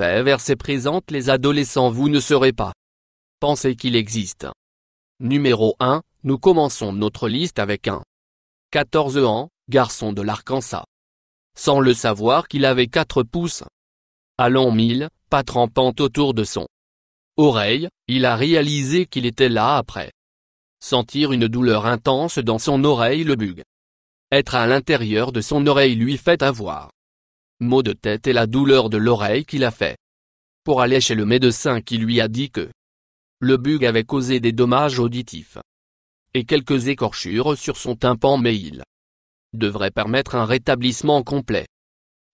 vers ses présentes les adolescents vous ne serez pas. Pensez qu'il existe. Numéro 1, nous commençons notre liste avec un 14 ans, garçon de l'Arkansas. Sans le savoir qu'il avait 4 pouces. Allons mille, pas trempante autour de son oreille, il a réalisé qu'il était là après. Sentir une douleur intense dans son oreille le bug. Être à l'intérieur de son oreille lui fait avoir maux de tête et la douleur de l'oreille qu'il a fait. Pour aller chez le médecin qui lui a dit que le bug avait causé des dommages auditifs et quelques écorchures sur son tympan mais il devrait permettre un rétablissement complet.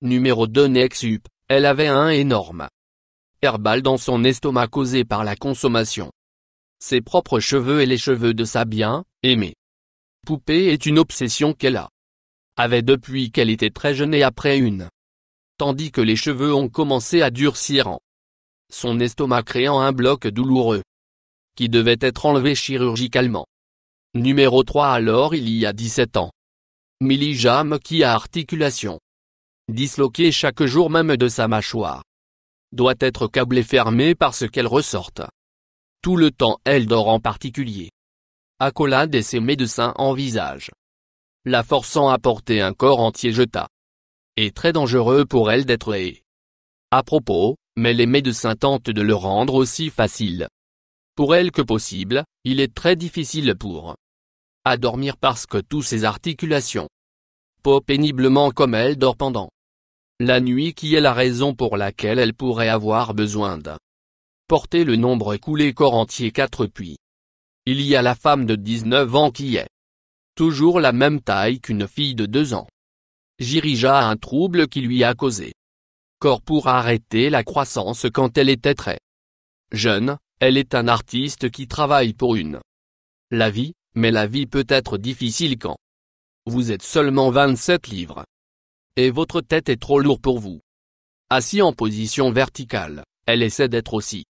Numéro 2 Nexup, elle avait un énorme herbal dans son estomac causé par la consommation. Ses propres cheveux et les cheveux de sa bien, aimée. Poupée est une obsession qu'elle a. Avait depuis qu'elle était très jeune et après une tandis que les cheveux ont commencé à durcir en son estomac créant un bloc douloureux qui devait être enlevé chirurgicalement. Numéro 3 Alors il y a 17 ans. Milly Jam qui a articulation disloquée chaque jour même de sa mâchoire doit être câblée fermée parce qu'elle ressorte. Tout le temps elle dort en particulier. Accolade et ses médecins envisagent la forçant à porter un corps entier jeta et très dangereux pour elle d'être et À propos, mais les médecins tentent de le rendre aussi facile pour elle que possible, il est très difficile pour à dormir parce que tous ses articulations pas péniblement comme elle dort pendant la nuit qui est la raison pour laquelle elle pourrait avoir besoin de porter le nombre coulé corps entier 4 puits. Il y a la femme de 19 ans qui est toujours la même taille qu'une fille de 2 ans a un trouble qui lui a causé corps pour arrêter la croissance quand elle était très jeune, elle est un artiste qui travaille pour une la vie, mais la vie peut être difficile quand vous êtes seulement 27 livres et votre tête est trop lourde pour vous. Assis en position verticale, elle essaie d'être aussi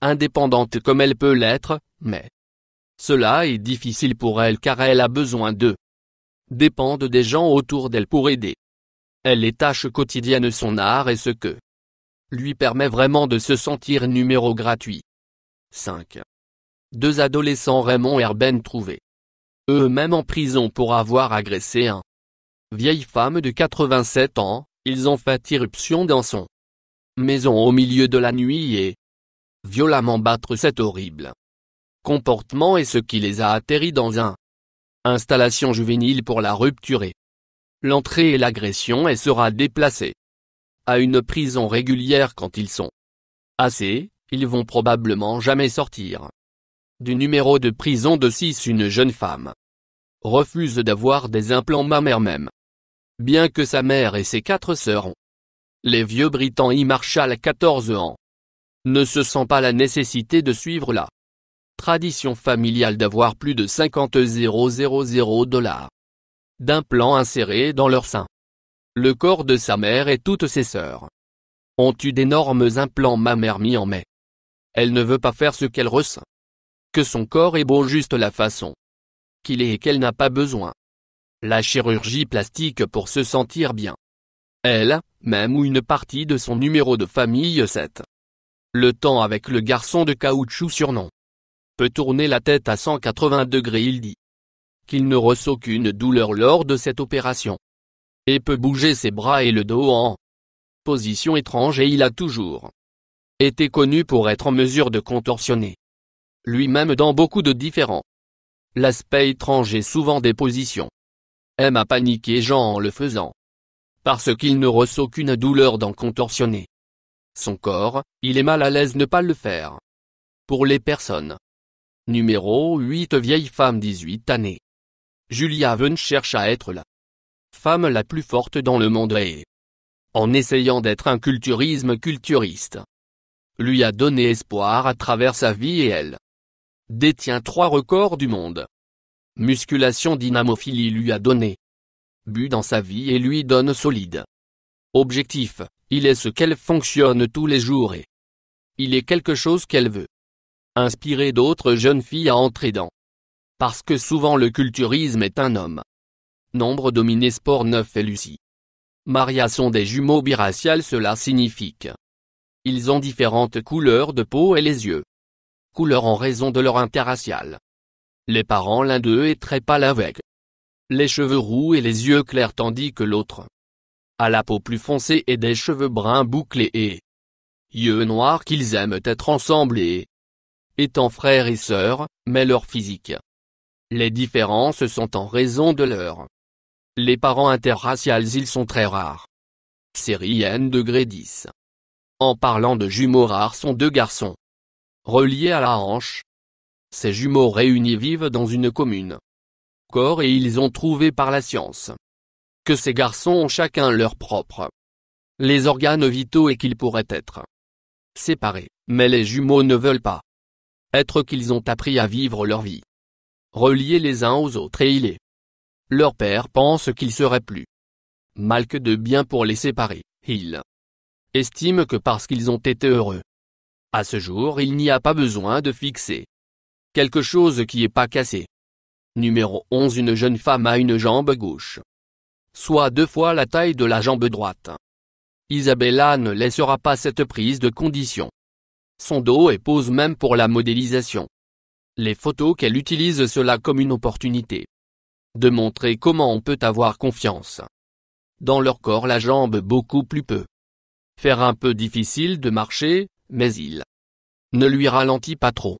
indépendante comme elle peut l'être, mais cela est difficile pour elle car elle a besoin de dépendent des gens autour d'elle pour aider. Elle les tâche quotidiennes son art et ce que lui permet vraiment de se sentir numéro gratuit. 5. Deux adolescents Raymond et Herben trouvés. Eux-mêmes en prison pour avoir agressé un vieille femme de 87 ans, ils ont fait irruption dans son maison au milieu de la nuit et violemment battre cet horrible comportement et ce qui les a atterris dans un Installation juvénile pour la rupturer. L'entrée et l'agression et sera déplacée à une prison régulière quand ils sont assez, ils vont probablement jamais sortir. Du numéro de prison de 6 une jeune femme refuse d'avoir des implants mammaires même. Bien que sa mère et ses quatre sœurs ont. Les vieux Britans y à 14 ans. Ne se sent pas la nécessité de suivre la tradition familiale d'avoir plus de 50 000 dollars d'implants insérés dans leur sein. Le corps de sa mère et toutes ses sœurs ont eu d'énormes implants mère mis en mai. Elle ne veut pas faire ce qu'elle ressent. Que son corps est beau juste la façon qu'il est et qu'elle n'a pas besoin. La chirurgie plastique pour se sentir bien. Elle, même ou une partie de son numéro de famille 7. Le temps avec le garçon de caoutchouc surnom peut tourner la tête à 180 degrés il dit qu'il ne ressent aucune douleur lors de cette opération. Et peut bouger ses bras et le dos en position étrange et il a toujours été connu pour être en mesure de contorsionner lui-même dans beaucoup de différents l'aspect étrange et souvent des positions aime à paniquer Jean en le faisant parce qu'il ne ressent aucune douleur d'en contorsionner son corps, il est mal à l'aise ne pas le faire. Pour les personnes Numéro 8 Vieille femme 18 années. Julia Venn cherche à être la femme la plus forte dans le monde et, en essayant d'être un culturisme culturiste, lui a donné espoir à travers sa vie et elle détient trois records du monde. Musculation dynamophilie lui a donné but dans sa vie et lui donne solide objectif, il est ce qu'elle fonctionne tous les jours et il est quelque chose qu'elle veut inspirer d'autres jeunes filles à entrer dans. Parce que souvent le culturisme est un homme. Nombre dominé Sport 9 et Lucie. Maria sont des jumeaux biraciales cela signifie ils ont différentes couleurs de peau et les yeux. Couleurs en raison de leur interracial. Les parents l'un d'eux est très pâle avec les cheveux roux et les yeux clairs tandis que l'autre a la peau plus foncée et des cheveux bruns bouclés et yeux noirs qu'ils aiment être ensemble et étant frères et sœurs, mais leur physique. Les différences sont en raison de leur. Les parents interraciales ils sont très rares. Série N degré 10. En parlant de jumeaux rares sont deux garçons. Reliés à la hanche. Ces jumeaux réunis vivent dans une commune. Corps et ils ont trouvé par la science. Que ces garçons ont chacun leur propre. Les organes vitaux et qu'ils pourraient être séparés, mais les jumeaux ne veulent pas être qu'ils ont appris à vivre leur vie. Reliés les uns aux autres et il est. Leur père pense qu'ils seraient plus mal que de bien pour les séparer, il. Estime que parce qu'ils ont été heureux. À ce jour il n'y a pas besoin de fixer quelque chose qui n'est pas cassé. Numéro 11 Une jeune femme a une jambe gauche. Soit deux fois la taille de la jambe droite. Isabella ne laissera pas cette prise de condition son dos et pose même pour la modélisation. Les photos qu'elle utilise cela comme une opportunité. De montrer comment on peut avoir confiance. Dans leur corps la jambe beaucoup plus peu. Faire un peu difficile de marcher, mais il ne lui ralentit pas trop.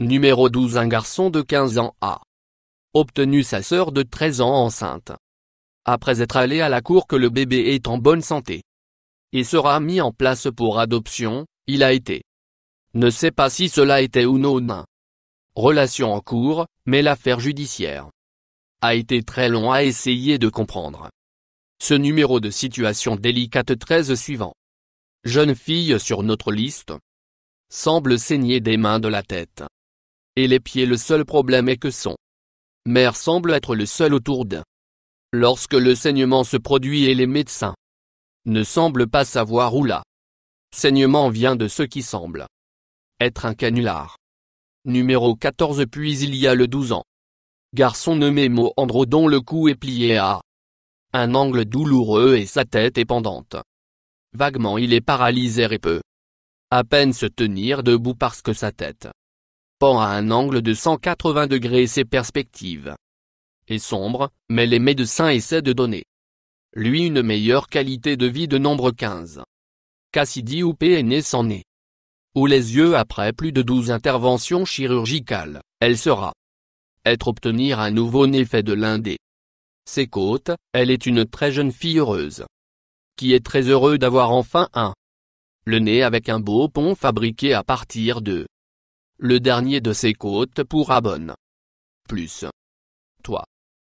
Numéro 12 Un garçon de 15 ans a obtenu sa sœur de 13 ans enceinte. Après être allé à la cour que le bébé est en bonne santé et sera mis en place pour adoption, il a été ne sais pas si cela était ou non relation en cours, mais l'affaire judiciaire a été très long à essayer de comprendre. Ce numéro de situation délicate 13 suivant. Jeune fille sur notre liste semble saigner des mains de la tête. Et les pieds le seul problème est que son mère semble être le seul autour d'eux. Lorsque le saignement se produit et les médecins ne semblent pas savoir où la saignement vient de ce qui semble être un canular. Numéro 14 Puis il y a le 12 ans. Garçon nommé Moandro dont le cou est plié à un angle douloureux et sa tête est pendante. Vaguement il est paralysé et peut à peine se tenir debout parce que sa tête pend à un angle de 180 degrés ses perspectives est sombre, mais les médecins essaient de donner lui une meilleure qualité de vie de nombre 15. Cassidy ou est né sans nez ou les yeux après plus de douze interventions chirurgicales, elle sera être obtenir un nouveau nez fait de l'un des ses côtes, elle est une très jeune fille heureuse. Qui est très heureux d'avoir enfin un le nez avec un beau pont fabriqué à partir de le dernier de ses côtes pour abonne. Plus. Toi.